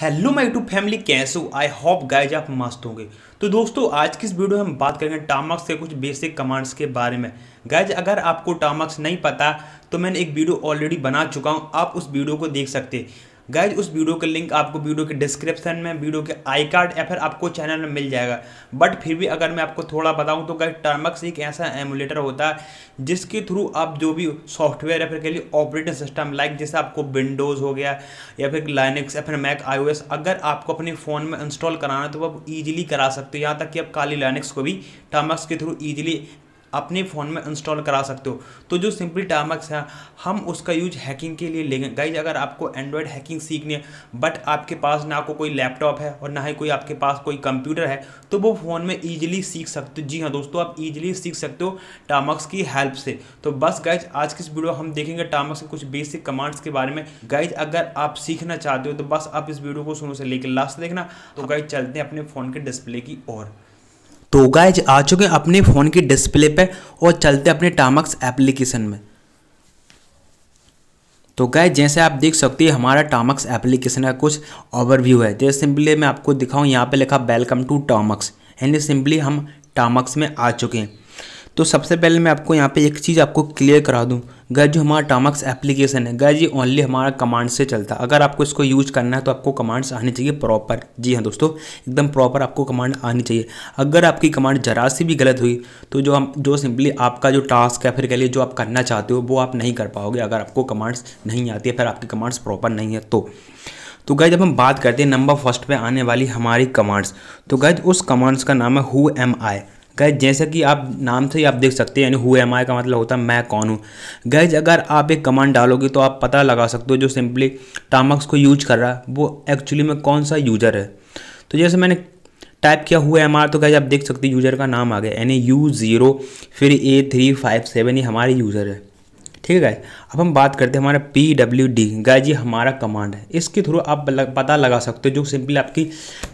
Hello my to family कैसे हो I hope guys आप मस्त होंगे तो दोस्तों आज की इस वीडियो में हम बात करेंगे टामक्स के कुछ बेसिक कमांड्स के बारे में गाइज अगर आपको टामक्स नहीं पता तो मैंने एक वीडियो ऑलरेडी बना चुका हूँ आप उस वीडियो को देख सकते गाइज उस वीडियो का लिंक आपको वीडियो के डिस्क्रिप्शन में वीडियो के आई कार्ड या फिर आपको चैनल में मिल जाएगा बट फिर भी अगर मैं आपको थोड़ा बताऊँ तो गाइज टर्मक्स एक ऐसा एमुलेटर होता है जिसके थ्रू आप जो भी सॉफ्टवेयर या फिर कह लिए ऑपरेटिंग सिस्टम लाइक जैसे आपको विंडोज़ हो गया या फिर लाइनिक्स या फिर मैक आई अगर आपको अपने फ़ोन में इंस्टॉल कराना है तो आप ईजिली करा सकते हो यहाँ तक कि आप काली लाइनिक्स को भी टर्मक्स के थ्रू ईजिली अपने फ़ोन में इंस्टॉल करा सकते हो तो जो सिंपली टामक्स है हम उसका यूज हैकिंग के लिए लेंगे गाइज अगर आपको एंड्रॉयड हैकिंग सीखनी है बट आपके पास ना को कोई लैपटॉप है और ना ही कोई आपके पास कोई कंप्यूटर है तो वो फ़ोन में ईजिली सीख सकते हो जी हाँ दोस्तों आप ईजिली सीख सकते हो टामक्स की हेल्प से तो बस गाइज आज की इस वीडियो हम देखेंगे टामक्स के कुछ बेसिक कमांड्स के बारे में गाइज अगर आप सीखना चाहते हो तो बस आप इस वीडियो को शुरू से लेकर लास्ट देखना तो गाइज हाँ। चलते हैं अपने फ़ोन के डिस्प्ले की ओर तो गाइज आ चुके हैं अपने फ़ोन की डिस्प्ले पे और चलते अपने टामक्स एप्लीकेशन में तो गाइज जैसे आप देख सकते हैं हमारा टामक्स एप्लीकेशन का कुछ ओवरव्यू है जैसे तो सिंपली मैं आपको दिखाऊँ यहाँ पे लिखा वेलकम टू टामक्स यानी सिंपली हम टामक्स में आ चुके हैं तो सबसे पहले मैं आपको यहाँ पे एक चीज़ आपको क्लियर करा दूँ गैज जो हमारा टामक्स एप्लीकेशन है गैज ये ओनली हमारा कमांड से चलता है अगर आपको इसको यूज करना है तो आपको कमांड्स आनी चाहिए प्रॉपर जी हाँ दोस्तों एकदम प्रॉपर आपको कमांड आनी चाहिए अगर आपकी कमांड जरा सी भी गलत हुई तो जो हम जो सिंपली आपका जो टास्क है फिर कह लिए जो आप करना चाहते हो वो आप नहीं कर पाओगे अगर आपको कमांड्स नहीं आती है फिर आपकी कमांड्स प्रॉपर नहीं है तो तो गैज जब हम बात करते हैं नंबर फर्स्ट पे आने वाली हमारी कमांड्स तो गैज उस कमांड्स का नाम है हु एम आई गैज जैसा कि आप नाम से ही आप देख सकते हैं यानी हु एम आई का मतलब होता है मैं कौन हूँ गैज अगर आप एक कमांड डालोगे तो आप पता लगा सकते हो जो सिंपली टामक्स को यूज कर रहा है वो एक्चुअली में कौन सा यूज़र है तो जैसे मैंने टाइप किया हुआ एम आर तो गैज आप देख सकते हैं यूज़र का नाम आ गया यानी यू ज़ीरो फिर ए थ्री फाइव सेवन ये हमारे यूज़र है ठीक है अब हम बात करते हैं हमारा पी डब्ल्यू डी गाय जी हमारा कमांड है इसके थ्रू आप पता लगा सकते हो जो सिंपली आपकी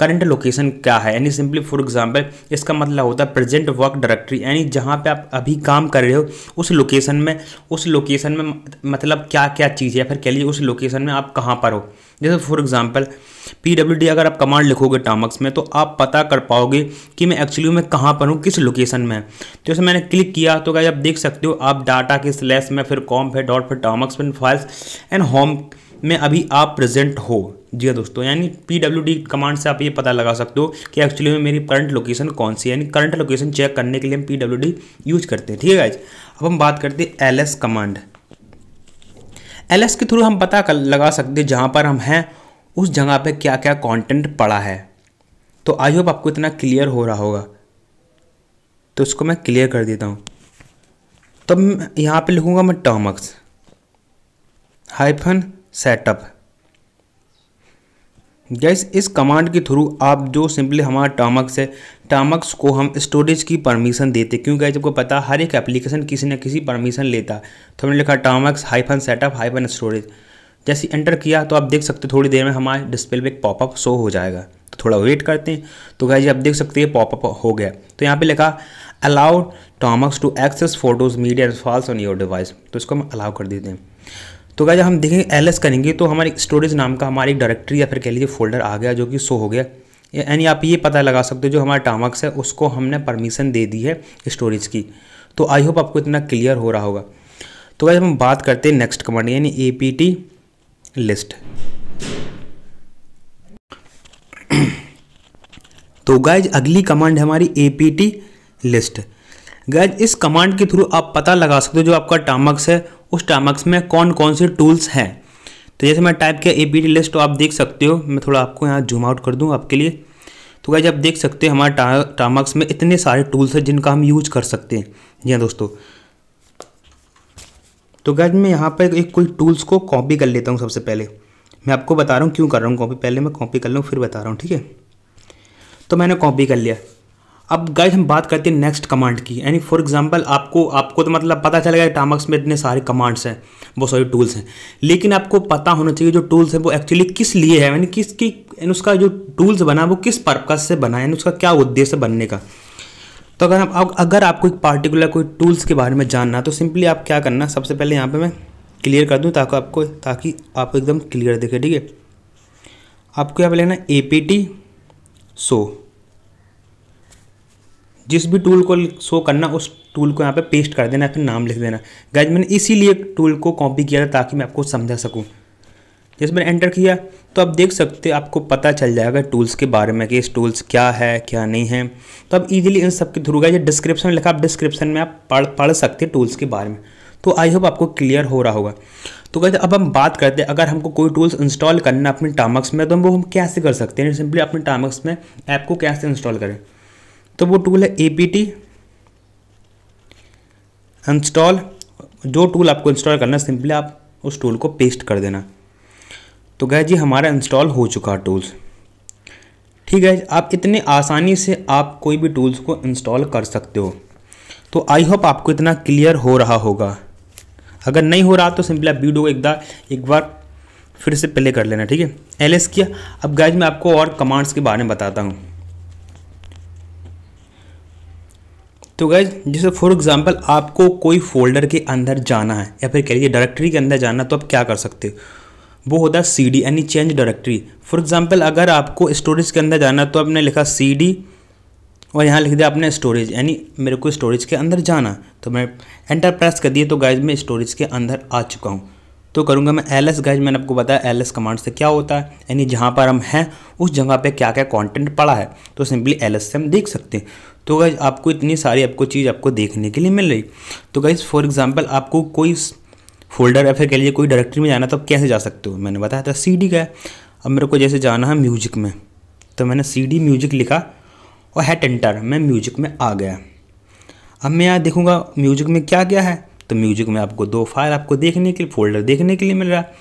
करंट लोकेशन क्या है यानी सिंपली फॉर एग्जांपल इसका मतलब होता है प्रेजेंट वर्क डायरेक्टरी यानी जहाँ पे आप अभी काम कर रहे हो उस लोकेशन में उस लोकेशन में मतलब क्या क्या चीज़ है फिर कह लीजिए उस लोकेशन में आप कहाँ पर हो जैसे for example P W D अगर आप कमांड लिखोगे टामक्स में तो आप पता कर पाओगे कि मैं एक्चुअली मैं कहाँ पर हूँ किस लोकेशन में तो जैसे मैंने क्लिक किया तो गाय आप देख सकते हो आप डाटा के स्लैश में फिर कॉम फिर डॉट और फिर टॉमक्सपिन फाइल्स एंड होम में अभी आप प्रेजेंट हो जी हाँ दोस्तों यानी पी डब्ल्यू डी कमांड से आप ये पता लगा सकते हो कि एक्चुअली में मेरी करंट लोकेशन कौन सी है यानी करंट लोकेशन चेक करने के लिए हम पी डब्ल्यू डी यूज करते हैं ठीक है अब हम बात करते हैं L S command L S के थ्रू हम पता कर, लगा सकते हैं जहाँ पर हम हैं उस जगह पर क्या क्या कॉन्टेंट पड़ा है तो आई होप आपको इतना क्लियर हो रहा होगा तो इसको मैं क्लियर कर देता हूँ तब तो यहाँ पर लिखूँगा मैं टर्मक्स हाइफन सेटअप गैस इस कमांड के थ्रू आप जो सिंपली हमारा टामक्स है टामक्स को हम स्टोरेज की परमिशन देते क्यों गैस आपको पता हर एक एप्लीकेशन किसी न किसी परमिशन लेता तो हमने लिखा Termux hyphen setup hyphen storage जैसे एंटर किया तो आप देख सकते हो थोड़ी देर में हमारे डिस्प्ले पे एक पॉपअप शो हो जाएगा तो थोड़ा वेट करते हैं तो गैस आप देख सकते हैं पॉपअप हो गया तो यहाँ पे लिखा allow Termux to access photos media files on your device तो इसको हम अलाउ कर देते हैं तो क्या हम देखेंगे एल करेंगे तो हमारी स्टोरेज नाम का हमारी एक डायरेक्टरी या फिर कह लीजिए फोल्डर आ गया जो कि शो हो गया यानी आप ये पता लगा सकते हो जो हमारा टामक्स है उसको हमने परमिशन दे दी है स्टोरेज की तो आई होप आपको इतना क्लियर हो रहा होगा तो क्या हम बात करते हैं नेक्स्ट कमांड यानी ए लिस्ट तो गैज अगली कमांड है हमारी ए लिस्ट गैज इस कमांड के थ्रू आप पता लगा सकते हो जो आपका टामक्स है उस टामक्स में कौन कौन से टूल्स हैं तो जैसे मैं टाइप किया ए बी टी लिस्ट तो आप देख सकते हो मैं थोड़ा आपको यहाँ जूम आउट कर दूँ आपके लिए तो गाइज आप देख सकते हो हमारे टामक्स में इतने सारे टूल्स हैं जिनका हम यूज कर सकते हैं जी हाँ दोस्तों तो गाइज मैं यहाँ पर एक कोई टूल्स को कॉपी कर लेता हूँ सबसे पहले मैं आपको बता रहा हूँ क्यों कर रहा हूँ कॉपी पहले मैं कॉपी कर लूँ फिर बता रहा हूँ ठीक है तो मैंने कॉपी कर लिया अब गाइज हम बात करते हैं नेक्स्ट कमांड की यानी फॉर एग्जांपल आपको आपको तो मतलब पता चलेगा टामक्स में इतने सारे कमांड्स हैं बहुत सॉरी टूल्स हैं लेकिन आपको पता होना चाहिए जो टूल्स हैं वो एक्चुअली किस लिए है यानी किसकी यानी उसका जो टूल्स बना वो किस पर्पज़ से बना यानी उसका क्या उद्देश्य बनने का तो अगर आप अगर आपको एक पार्टिकुलर कोई टूल्स के बारे में जानना तो सिंपली आप क्या करना सबसे पहले यहाँ पर मैं क्लियर कर दूँ ताकि आपको ताकि आप एकदम क्लियर देखें ठीक है आपको यहाँ पर लेना ए पी टी सो जिस भी टूल को शो करना उस टूल को यहाँ पे पेस्ट कर देना फिर नाम लिख देना गैज मैंने इसीलिए टूल को कॉपी किया था ताकि मैं आपको समझा सकूँ जैसे मैंने एंटर किया तो आप देख सकते आपको पता चल जाएगा टूल्स के बारे में कि इस टूल्स क्या है क्या नहीं है तो आप इजीली इन सब के थ्रू गए डिस्क्रिप्शन में लिखा आप डिस्क्रिप्शन में आप पढ़ पढ़ सकते हैं टूल्स के बारे में तो आई होप आपको क्लियर हो रहा होगा तो कहते अब हम बात करते हैं अगर हमको कोई टूल्स इंस्टॉल करना अपने टामक्स में तो हम वो हम कैसे कर सकते हैं सिंपली अपने टामक्स में ऐप को कैसे इंस्टॉल करें तो वो टूल है ए पी टी इंस्टॉल जो टूल आपको इंस्टॉल करना है सिंपली आप उस टूल को पेस्ट कर देना तो गए जी हमारा इंस्टॉल हो चुका टूल्स ठीक है आप इतने आसानी से आप कोई भी टूल्स को इंस्टॉल कर सकते हो तो आई होप आपको इतना क्लियर हो रहा होगा अगर नहीं हो रहा तो सिंपली आप वीडियो को एक बार एक बार फिर से प्ले कर लेना ठीक है एल किया अब गाइज मैं आपको और कमांड्स के बारे में बताता हूँ तो गैज जैसे फॉर एग्जाम्पल आपको कोई फोल्डर के अंदर जाना है या फिर कह लीजिए डायरेक्टरी के अंदर जाना तो आप क्या कर सकते हो वो होता है सी डी यानी चेंज डायरेक्टरी फॉर एग्जाम्पल अगर आपको स्टोरेज के अंदर जाना तो आपने लिखा सी डी और यहाँ लिख दिया आपने स्टोरेज यानी मेरे को स्टोरेज के अंदर जाना तो मैं एंटर प्रेस कर दिए तो गाइज मैं स्टोरेज के अंदर आ चुका हूँ तो करूँगा मैं एल एस गाइज मैंने आपको बताया एल एस कमांड से क्या होता है यानी जहाँ पर हम हैं उस जगह पे क्या क्या कंटेंट पड़ा है तो सिंपली एल एस से हम देख सकते हैं तो गाइज आपको इतनी सारी आपको चीज़ आपको देखने के लिए मिल रही तो गाइज़ फॉर एग्जाम्पल आपको कोई फोल्डर या फिर कह लीजिए कोई डायरेक्टरी में जाना तो आप कैसे जा सकते हो मैंने बताया था सी का है अब मेरे को जैसे जाना है म्यूजिक में तो मैंने सी डी म्यूजिक लिखा और हैट एंटर मैं म्यूजिक में आ गया अब मैं यहाँ देखूँगा म्यूजिक में क्या क्या है तो म्यूजिक में आपको दो फाइल आपको देखने के लिए फोल्डर देखने के लिए मिल रहा है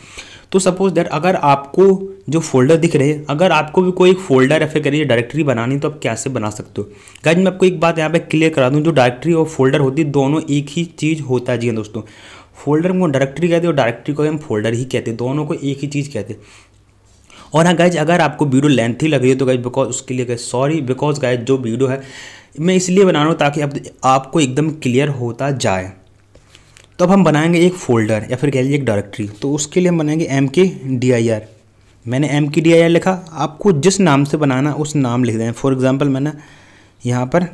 तो सपोज़ दैट अगर आपको जो फोल्डर दिख रहे हैं अगर आपको भी कोई एक फोल्डर या फिर करिए डायरेक्टरी बनानी तो आप कैसे बना सकते हो गाइज मैं आपको एक बात यहाँ पे क्लियर करा दूँ जो डायरेक्टरी और फोल्डर होती है दोनों एक ही चीज़ होता है जी दोस्तों फोल्डर को डायरेक्टरी कहते हैं और डायरेक्टरी को हम फोल्डर ही कहते हैं दोनों को एक ही चीज़ कहते हैं और हाँ गाइज अगर आपको वीडियो लेंथी लग रही है तो गाइज बिकॉज उसके लिए गाइज सॉरी बिकॉज गाइज जो वीडियो है मैं इसलिए बना रहा हूँ ताकि आप, आपको एकदम क्लियर होता जाए तो अब हम बनाएंगे एक फ़ोल्डर या फिर कह लीजिए एक डायरेक्टरी तो उसके लिए हम बनाएंगे M K D I R मैंने M K D I R लिखा आपको जिस नाम से बनाना उस नाम लिख दें फॉर एग्ज़ाम्पल मैंने यहाँ पर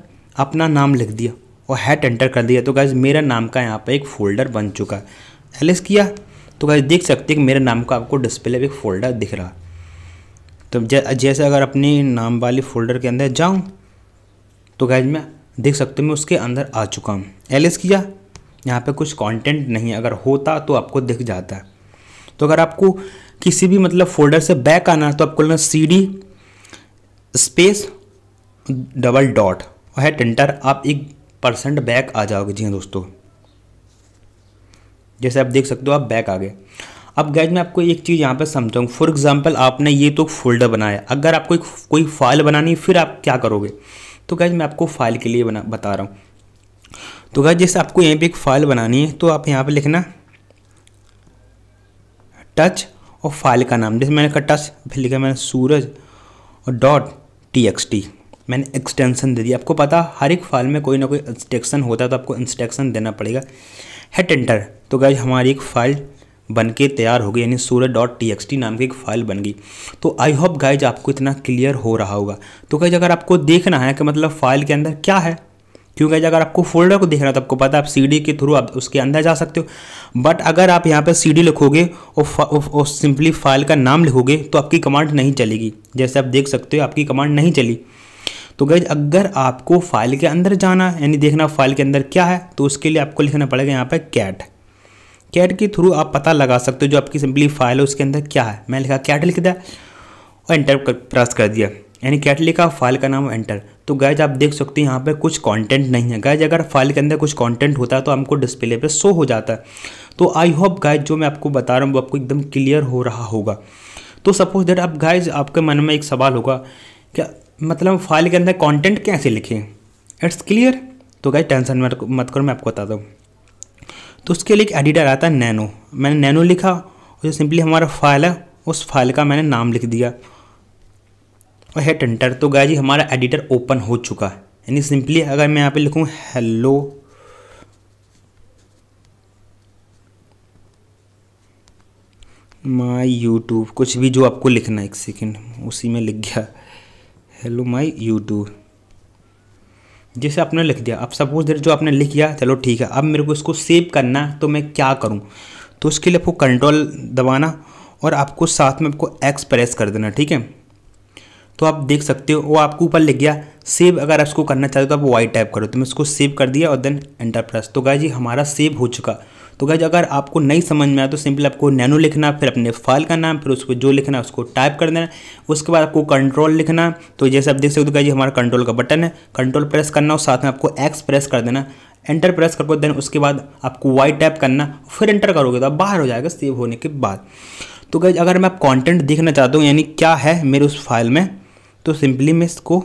अपना नाम लिख दिया और हैट एंटर कर दिया तो गैस मेरा नाम का यहाँ पर एक फ़ोल्डर बन चुका है एलेस किया तो गैस देख सकते हैं कि मेरे नाम का आपको डिस्प्ले पर एक फ़ोल्डर दिख रहा तो जैसे अगर अपने नाम वाले फ़ोल्डर के अंदर जाऊँ तो गैज मैं देख सकते हो मैं उसके अंदर आ चुका हूँ एलेस किया यहाँ पे कुछ कंटेंट नहीं है अगर होता तो आपको दिख जाता है तो अगर आपको किसी भी मतलब फोल्डर से बैक आना है तो आपको लेना C D space double dot और है टेंटर आप एक परसेंट बैक आ जाओगे जी हाँ दोस्तों जैसे आप देख सकते हो आप बैक आ गए अब गैज मैं आपको एक चीज़ यहाँ पे समझाऊँ फॉर एग्जांपल आपने ये तो फोल्डर बनाया अगर आपको कोई फाइल बनानी फिर आप क्या करोगे तो गैज मैं आपको फाइल के लिए बना बता रहा हूँ तो गाइज जैसे आपको यहाँ पे एक फाइल बनानी है तो आप यहाँ पे लिखना टच और फाइल का नाम जैसे मैंने कहा टच फिर लिखा मैंने सूरज और डॉट टी एक्स टी मैंने एक्सटेंशन दे दिया आपको पता हर एक फाइल में कोई ना कोई इंस्ट्रक्शन होता है तो आपको इंस्ट्रक्शन देना पड़ेगा हेट एंटर तो गाइज हमारी एक फाइल बन के तैयार हो गई यानी Suraj dot T X T नाम की एक फाइल बन गई तो आई होप गाइज आपको इतना क्लियर हो रहा होगा तो गाइज अगर आपको देखना है कि मतलब फाइल के अंदर क्या है क्योंकि अगर आपको फोल्डर को देखना तो आपको पता है आप सीडी के थ्रू आप उसके अंदर जा सकते हो बट अगर आप यहाँ पर सीडी लिखोगे और, और सिंपली फाइल का नाम लिखोगे तो आपकी कमांड नहीं चलेगी जैसे आप देख सकते हो आपकी कमांड नहीं चली तो गैज अगर आपको फाइल के अंदर जाना यानी देखना फाइल के अंदर क्या है तो उसके लिए आपको लिखना पड़ेगा यहाँ पर कैट कैट के थ्रू आप पता लगा सकते हो जो आपकी सिंपली फाइल है उसके अंदर क्या है मैं लिखा कैट लिख दिया और एंटर प्रेस कर दिया यानी कैट लिखा फाइल का नाम एंटर तो गैज आप देख सकते हैं यहाँ पे कुछ कंटेंट नहीं है गैज अगर फाइल के अंदर कुछ कंटेंट होता है तो हमको डिस्प्ले पे शो हो जाता है तो आई होप गैज जो मैं आपको बता रहा हूँ वो आपको एकदम क्लियर हो रहा होगा तो सपोज दैट आप गैज आपके मन में एक सवाल होगा क्या मतलब फाइल के अंदर कॉन्टेंट कैसे लिखें इट्स क्लियर तो गैज टेंशन मत करो मैं आपको बता दूँ तो उसके लिए एक एडिटर आता है नैनो मैंने नैनो लिखा और जो सिंपली हमारा फाइल है उस फाइल का मैंने नाम लिख दिया और हेट एंटर तो गाय जी हमारा एडिटर ओपन हो चुका है यानी सिंपली अगर मैं यहाँ पे लिखूँ हेलो माय यूट्यूब कुछ भी जो आपको लिखना है एक सेकेंड उसी में लिख गया हेलो माय यूट्यूब जैसे आपने लिख दिया अब सपोज देर जो आपने लिख दिया चलो ठीक है अब मेरे को इसको सेव करना तो मैं क्या करूँ तो उसके लिए आपको कंट्रोल दबाना और आपको साथ में आपको एक्सप्रेस कर देना ठीक है तो आप देख सकते हो वो आपको ऊपर लिख गया सेव अगर आप इसको करना चाहते हो तो आप वाई टाइप करो तो मैं इसको सेव कर दिया और देन एंटर प्रेस तो गाय जी हमारा सेव हो चुका तो गाय जी अगर आपको नहीं समझ में आया तो सिंपली आपको नैनो लिखना फिर अपने फाइल का नाम फिर उसको जो लिखना है उसको टाइप कर देना उसके बाद आपको कंट्रोल लिखना तो जैसे आप देख सकते हो तो जी हमारा कंट्रोल का बटन है कंट्रोल प्रेस करना और साथ में आपको एक्स प्रेस कर देना एंटर प्रेस करो देन उसके बाद आपको वाई टाइप करना फिर एंटर करोगे तो आप बाहर हो जाएगा सेव होने के बाद तो गैज अगर मैं आप कंटेंट देखना चाहता हूँ यानी क्या है मेरे उस फाइल में तो सिंपली मैं इसको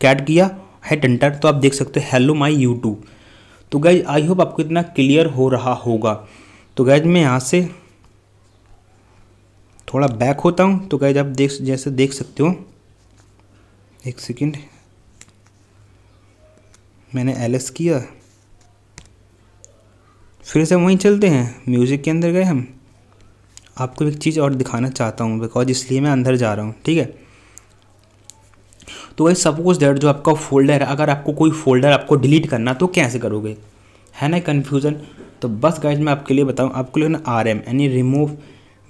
कैट किया है टेंटर तो आप देख सकते हो हेलो माई यू तो गैज आई होप आपको इतना क्लियर हो रहा होगा तो गैज मैं यहाँ से थोड़ा बैक होता हूँ तो गैज आप देख जैसे देख सकते हो एक सेकेंड मैंने एलेस किया फिर से वहीं चलते हैं म्यूज़िक के अंदर गए हम आपको एक चीज़ और दिखाना चाहता हूँ बिकॉज इसलिए मैं अंदर जा रहा हूँ ठीक है तो वही सपोज दैट जो आपका फोल्डर है अगर आपको कोई फोल्डर आपको डिलीट करना तो कैसे करोगे है ना कन्फ्यूज़न तो बस गाइज मैं आपके लिए बताऊँ आपके लिए ना आर एम यानी रिमूव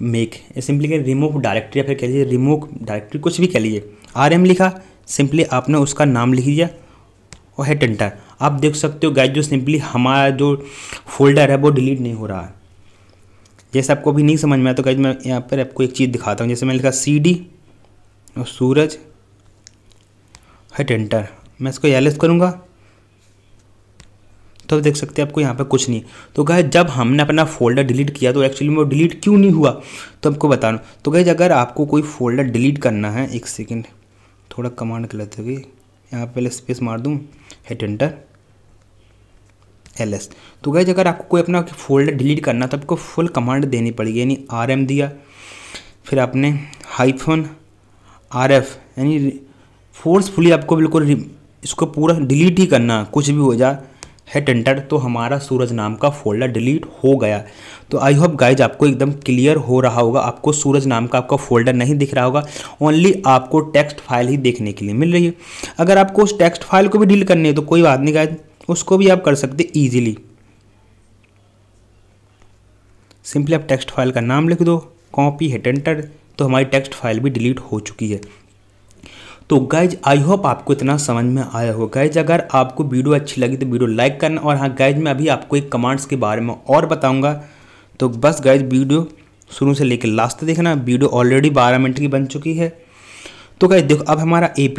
मेक सिंपली कह रिमूव डायरेक्टरी या फिर कह लीजिए रिमूव डायरेक्टरी कुछ भी कह लीजिए आर एम लिखा सिंपली आपने उसका नाम लिख दिया और है टेंटर आप देख सकते हो गाइज जो सिंपली हमारा जो फोल्डर है वो डिलीट नहीं हो रहा है जैसे आपको अभी नहीं समझ में आया तो गाइज मैं यहाँ पर आपको एक चीज़ दिखाता हूँ जैसे मैंने लिखा सी डी और सूरज हट एंटर मैं इसको एल करूँगा तो आप देख सकते हैं आपको यहाँ पर कुछ नहीं तो गए जब हमने अपना फोल्डर डिलीट किया तो एक्चुअली में वो डिलीट क्यों नहीं हुआ तो आपको बता रहा तो गए अगर आपको कोई फोल्डर डिलीट करना है एक सेकेंड थोड़ा कमांड गलत होगी यहाँ पहले स्पेस मार दूँ हेट एंटर एल एस तो गए अगर आपको कोई अपना फोल्डर डिलीट करना तो आपको फुल कमांड देनी पड़ेगी यानी आर एम दिया फिर आपने हाईफोन आर एफ यानी फोर्सफुली आपको बिल्कुल इसको पूरा डिलीट ही करना कुछ भी हो जाए है टेंटर तो हमारा सूरज नाम का फोल्डर डिलीट हो गया तो आई होप गाइज आपको एकदम क्लियर हो रहा होगा आपको सूरज नाम का आपका फोल्डर नहीं दिख रहा होगा ओनली आपको टेक्स्ट फाइल ही देखने के लिए मिल रही है अगर आपको उस टेक्स्ट फाइल को भी डील करनी है तो कोई बात नहीं गाइज उसको भी आप कर सकते ईजिली सिंपली आप टेक्स्ट फाइल का नाम लिख दो कॉपी है टेंटर तो हमारी टेक्स्ट फाइल भी डिलीट हो चुकी है तो गाइज आई होप आपको इतना समझ में आया हो गाइज अगर आपको वीडियो अच्छी लगी तो वीडियो लाइक करना और हाँ गाइज मैं अभी आपको एक कमांड्स के बारे में और बताऊँगा तो बस गाइज वीडियो शुरू से लेकर लास्ट तक देखना वीडियो ऑलरेडी बारह मिनट की बन चुकी है तो गाइज देखो अब हमारा ए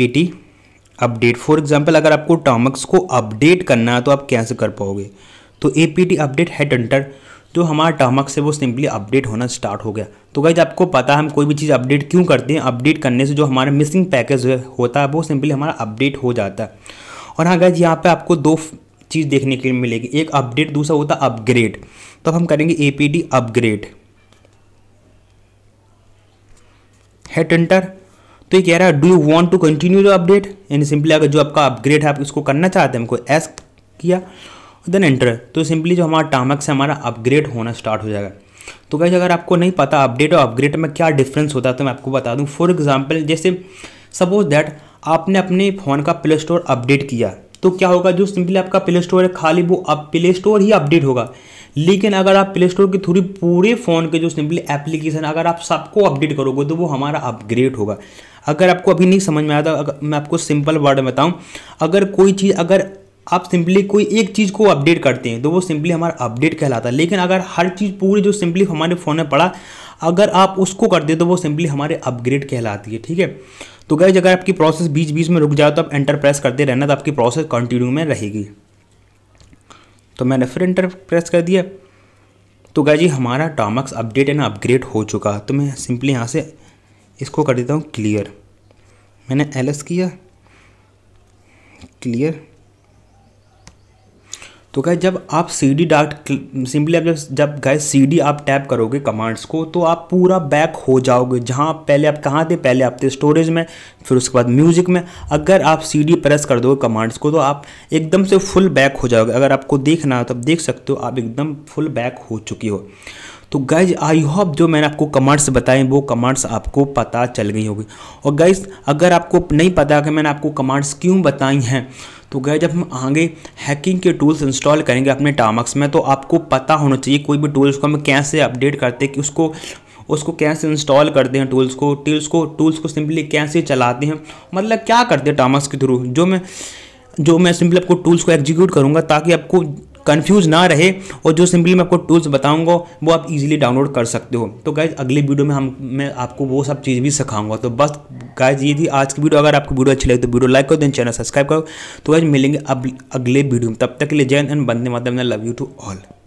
अपडेट फॉर एग्जाम्पल अगर आपको टॉमक्स को अपडेट करना है तो आप कैसे कर पाओगे तो ए अपडेट हेड एंटर जो तो हमारा टमक से वो सिंपली अपडेट होना स्टार्ट हो गया तो गाइज आपको पता है हम कोई भी चीज़ अपडेट क्यों करते हैं अपडेट करने से जो हमारा मिसिंग पैकेज होता है वो सिंपली हमारा अपडेट हो जाता है और हाँ गाइज यहाँ पे आपको दो चीज़ देखने के लिए मिलेगी एक अपडेट दूसरा होता है अपग्रेड तो अब हम करेंगे ए अपग्रेड है टेंटर तो ये कह रहा है do you want to continue the update यानी सिंपली अगर जो आपका अपग्रेड है आप इसको करना चाहते हैं हमको एस्क किया देन एंटर तो सिंपली जो हमारा टामक से हमारा अपग्रेड होना स्टार्ट हो जाएगा तो कैसे अगर आपको नहीं पता अपडेट और अपग्रेड में क्या डिफरेंस होता है तो मैं आपको बता दूँ फॉर एग्जाम्पल जैसे सपोज दैट आपने अपने फ़ोन का प्ले स्टोर अपडेट किया तो क्या होगा जो सिंपली आपका प्ले स्टोर है खाली वो अब प्ले स्टोर ही अपडेट होगा लेकिन अगर आप प्ले स्टोर के थ्रू पूरे फ़ोन के जो सिंपली एप्लीकेशन अगर आप सबको अपडेट करोगे तो वो हमारा अपग्रेड होगा अगर आपको अभी नहीं समझ में आया था तो मैं आपको सिंपल वर्ड में बताऊँ अगर कोई चीज़ अगर आप सिंपली कोई एक चीज़ को अपडेट करते हैं तो वो सिंपली हमारा अपडेट कहलाता है लेकिन अगर हर चीज़ पूरी जो सिंपली हमारे फ़ोन में पड़ा अगर आप उसको कर दे तो वो सिंपली हमारे अपग्रेड कहलाती है ठीक है तो गैज अगर आपकी प्रोसेस बीच बीच में रुक जाए तो आप एंटर प्रेस करते रहना तो आपकी प्रोसेस कंटिन्यू में रहेगी तो मैंने फिर एंटर प्रेस कर दिया तो गाय जी हमारा टॉमक्स अपडेट ना अपग्रेड हो चुका तो मैं सिंपली यहाँ से इसको कर देता हूँ क्लियर मैंने एल किया क्लियर तो गाय जब आप सी डी डाट सिंपली आप जब जब गाय सी डी आप टैप करोगे कमांड्स को तो आप पूरा बैक हो जाओगे जहाँ पहले आप कहाँ थे पहले आप थे स्टोरेज में फिर उसके बाद म्यूज़िक में अगर आप सी डी प्रेस कर दोगे कमांड्स को तो आप एकदम से फुल बैक हो जाओगे अगर आपको देखना हो तो आप देख सकते हो आप एकदम फुल बैक हो चुकी हो तो गाइज आई होप जो मैंने आपको कमांड्स बताए वो कमांड्स आपको पता चल गई होगी और गाइज अगर आपको नहीं पता कि मैंने आपको कमांड्स क्यों बताई हैं तो गए जब हम आगे हैकिंग के टूल्स इंस्टॉल करेंगे अपने टामक्स में तो आपको पता होना चाहिए कोई भी टूल्स को हम कैसे अपडेट करते हैं कि उसको उसको कैसे इंस्टॉल करते हैं टूल्स को टूल्स को टूल्स को सिंपली कैसे चलाते हैं मतलब क्या करते हैं टामक्स के थ्रू जो मैं जो मैं सिंपली आपको टूल्स को एग्जीक्यूट करूँगा ताकि आपको कन्फ्यूज ना रहे और जो सिंपली मैं आपको टूल्स बताऊंगा वो आप इजीली डाउनलोड कर सकते हो तो गाइज अगले वीडियो में हम मैं आपको वो सब चीज़ भी सिखाऊंगा तो बस गाइज ये थी आज की वीडियो अगर आपको वीडियो अच्छी लगे तो वीडियो लाइक करो देन चैनल सब्सक्राइब करो तो गाइज मिलेंगे अब अगले वीडियो में तब तक के लिए जय एंड बंदे माता लव यू टू ऑल